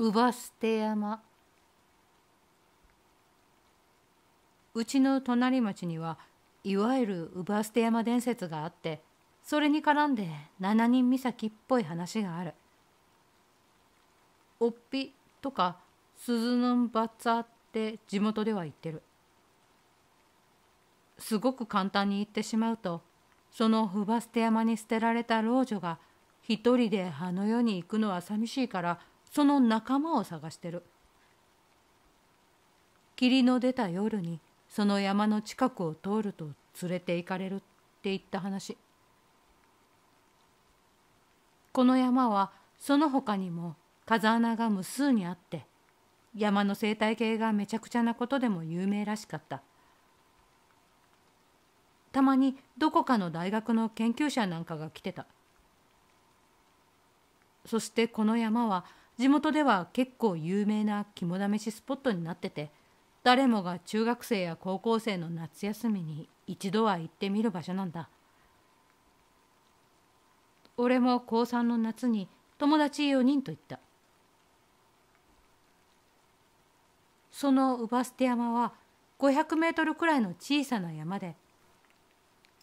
姥捨山うちの隣町にはいわゆる姥捨山伝説があってそれに絡んで七人岬っぽい話がある。おっぴとか鈴のんばっつって地元では言ってる。すごく簡単に言ってしまうとその姥捨山に捨てられた老女が一人であの世に行くのは寂しいからその仲間を探してる霧の出た夜にその山の近くを通ると連れて行かれるって言った話この山はその他にも風穴が無数にあって山の生態系がめちゃくちゃなことでも有名らしかったたまにどこかの大学の研究者なんかが来てたそしてこの山は地元では結構有名な肝試しスポットになってて誰もが中学生や高校生の夏休みに一度は行ってみる場所なんだ俺も高3の夏に友達4人と行ったその姥捨テ山は500メートルくらいの小さな山で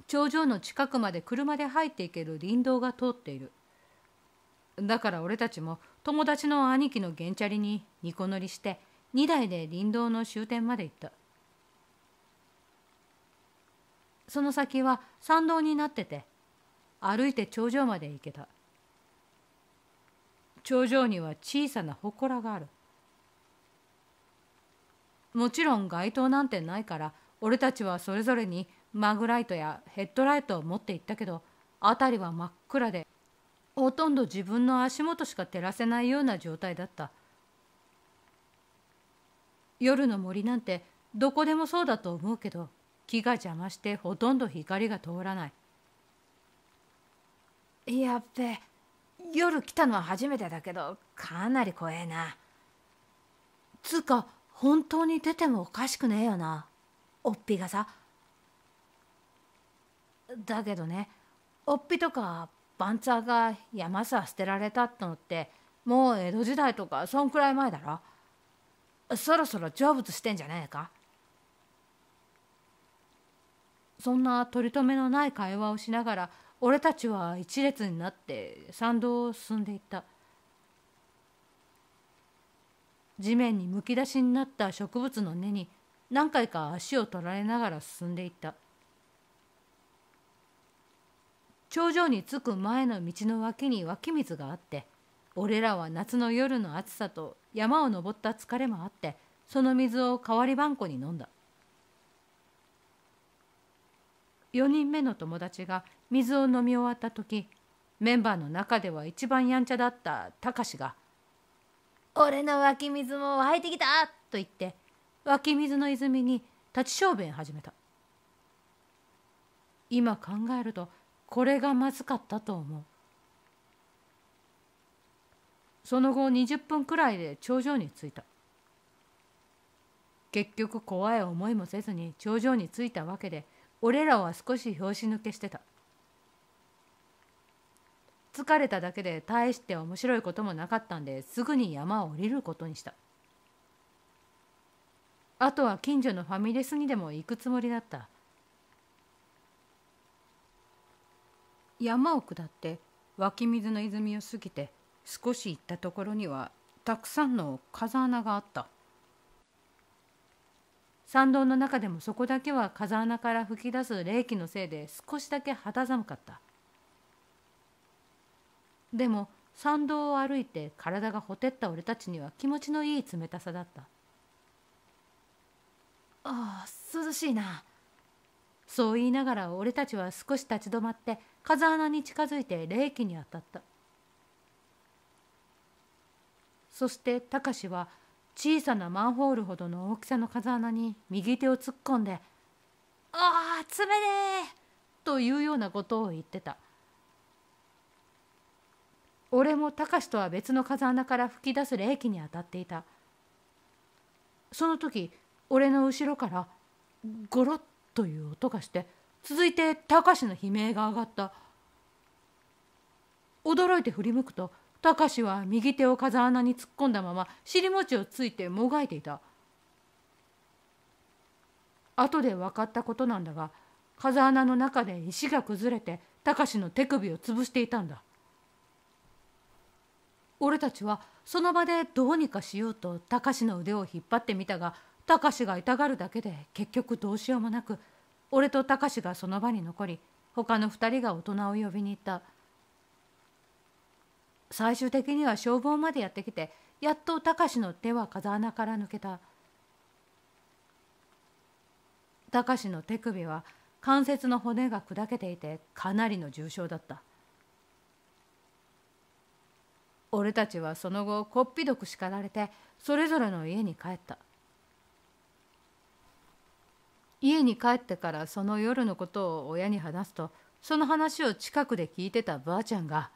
頂上の近くまで車で入っていける林道が通っているだから俺たちも友達の兄貴のゲンチャリにニコ乗りして2台で林道の終点まで行ったその先は参道になってて歩いて頂上まで行けた頂上には小さな祠があるもちろん街灯なんてないから俺たちはそれぞれにマグライトやヘッドライトを持って行ったけど辺りは真っ暗でほとんど自分の足元しか照らせないような状態だった夜の森なんてどこでもそうだと思うけど木が邪魔してほとんど光が通らないやっべ夜来たのは初めてだけどかなり怖えなつうか本当に出てもおかしくねえよなおっぴがさだけどねおっぴとか番茶が山さ捨てられたってのってもう江戸時代とかそんくらい前だろそろそろ成仏してんじゃねえかそんな取り留めのない会話をしながら俺たちは一列になって参道を進んでいった地面にむき出しになった植物の根に何回か足を取られながら進んでいった「頂上に着く前の道の脇に湧き水があって俺らは夏の夜の暑さと山を登った疲れもあってその水を代わりばんこに飲んだ4人目の友達が水を飲み終わった時メンバーの中では一番やんちゃだったたかしが「俺の湧き水も湧いてきた!」と言って湧き水の泉に立ち小便始めた今考えるとこれがまずかったと思うその後20分くらいで頂上に着いた結局怖い思いもせずに頂上に着いたわけで俺らは少し拍子抜けしてた疲れただけで大して面白いこともなかったんですぐに山を降りることにしたあとは近所のファミレスにでも行くつもりだった山を下って湧き水の泉を過ぎて少し行ったところにはたくさんの風穴があった参道の中でもそこだけは風穴から吹き出す冷気のせいで少しだけ肌寒かったでも参道を歩いて体がほてった俺たちには気持ちのいい冷たさだったああ涼しいなそう言いながら俺たちは少し立ち止まって風穴に近づいて冷気に当たったそしてしは小さなマンホールほどの大きさの風穴に右手を突っ込んで「ああめでというようなことを言ってた俺もしとは別の風穴から吹き出す冷気に当たっていたその時俺の後ろからゴロッという音がして「続いて貴司の悲鳴が上がった驚いて振り向くと貴司は右手を風穴に突っ込んだまま尻餅をついてもがいていた後で分かったことなんだが風穴の中で石が崩れて司の手首を潰していたんだ俺たちはその場でどうにかしようと司の腕を引っ張ってみたが司が痛がるだけで結局どうしようもなく俺と貴司がその場に残り他の2人が大人を呼びに行った最終的には消防までやってきてやっと貴司の手は風穴から抜けた貴司の手首は関節の骨が砕けていてかなりの重傷だった俺たちはその後こっぴどく叱られてそれぞれの家に帰った家に帰ってからその夜のことを親に話すとその話を近くで聞いてたばあちゃんが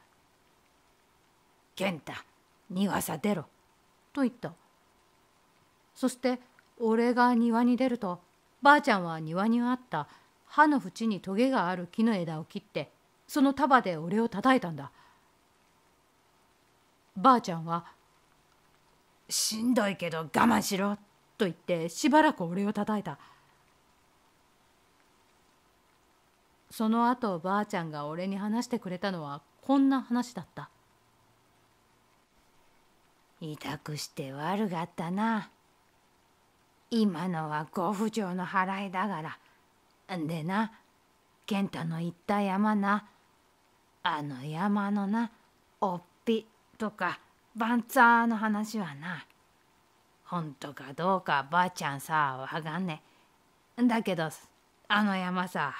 「健太庭さ出ろ」と言ったそして俺が庭に出るとばあちゃんは庭にあった歯の縁にトゲがある木の枝を切ってその束で俺を叩いたんだばあちゃんは「しんどいけど我慢しろ」と言ってしばらく俺を叩いた。その後ばあちゃんが俺に話してくれたのはこんな話だった委託して悪かったな今のはご不条の払いだからんでな健太の言った山なあの山のなおっぴとかバンツァーの話はな本当かどうかばあちゃんさわかんねだけどあの山さ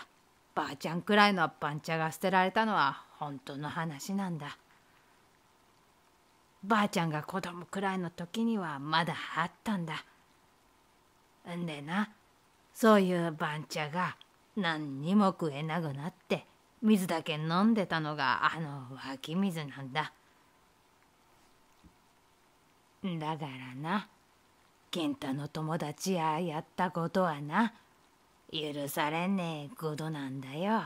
ばあちゃんくらいの番茶が捨てられたのは本当の話なんだばあちゃんが子供くらいの時にはまだあったんだんでなそういう番茶が何にも食えなくなって水だけ飲んでたのがあの湧き水なんだだからな健太の友達ややったことはな許されねえことなんだよ。